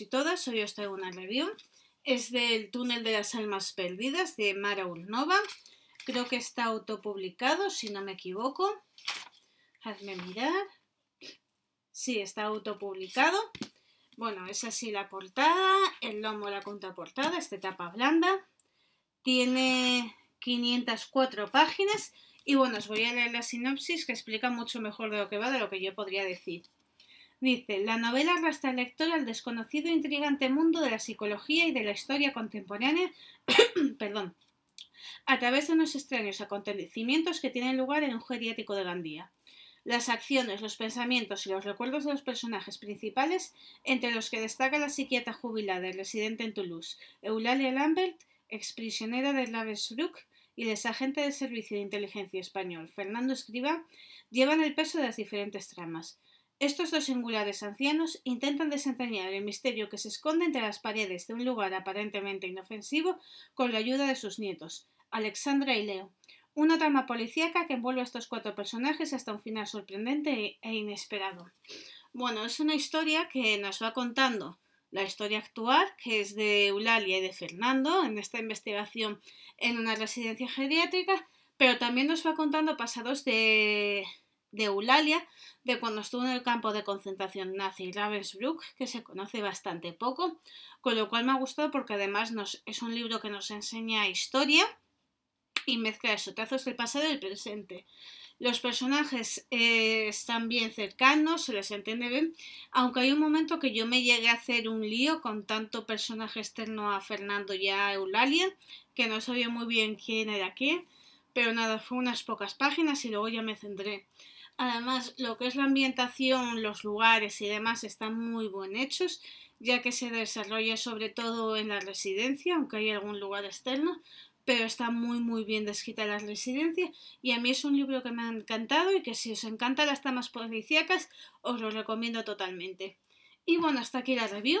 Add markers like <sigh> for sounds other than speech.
y todas, hoy os traigo una review. Es del Túnel de las Almas Perdidas de Mara Ulnova. Creo que está autopublicado, si no me equivoco. Hazme mirar. Sí, está autopublicado. Bueno, es así la portada, el lomo, la contraportada, de tapa blanda. Tiene 504 páginas y bueno, os voy a leer la sinopsis que explica mucho mejor de lo que va de lo que yo podría decir. Dice, la novela arrastra al lector al desconocido e intrigante mundo de la psicología y de la historia contemporánea, <coughs> a través de unos extraños acontecimientos que tienen lugar en un geriático de Gandía. Las acciones, los pensamientos y los recuerdos de los personajes principales, entre los que destaca la psiquiatra jubilada y residente en Toulouse, Eulalia Lambert, exprisionera de Lavesbrook, y el exagente del Servicio de Inteligencia Español, Fernando Escriba, llevan el peso de las diferentes tramas. Estos dos singulares ancianos intentan desentrañar el misterio que se esconde entre las paredes de un lugar aparentemente inofensivo con la ayuda de sus nietos, Alexandra y Leo, una trama policíaca que envuelve a estos cuatro personajes hasta un final sorprendente e inesperado. Bueno, es una historia que nos va contando la historia actual, que es de Eulalia y de Fernando, en esta investigación en una residencia geriátrica, pero también nos va contando pasados de, de Eulalia, de cuando estuvo en el campo de concentración nazi Ravensbrück, que se conoce bastante poco, con lo cual me ha gustado porque además nos, es un libro que nos enseña historia y mezcla esos trazos del pasado y del presente. Los personajes eh, están bien cercanos, se les entiende bien, aunque hay un momento que yo me llegué a hacer un lío con tanto personaje externo a Fernando y a Eulalia, que no sabía muy bien quién era quién. Pero nada, fue unas pocas páginas y luego ya me centré. Además, lo que es la ambientación, los lugares y demás están muy buen hechos, ya que se desarrolla sobre todo en la residencia, aunque hay algún lugar externo, pero está muy muy bien descrita la residencia y a mí es un libro que me ha encantado y que si os encantan las tamas policíacas os lo recomiendo totalmente. Y bueno, hasta aquí la review.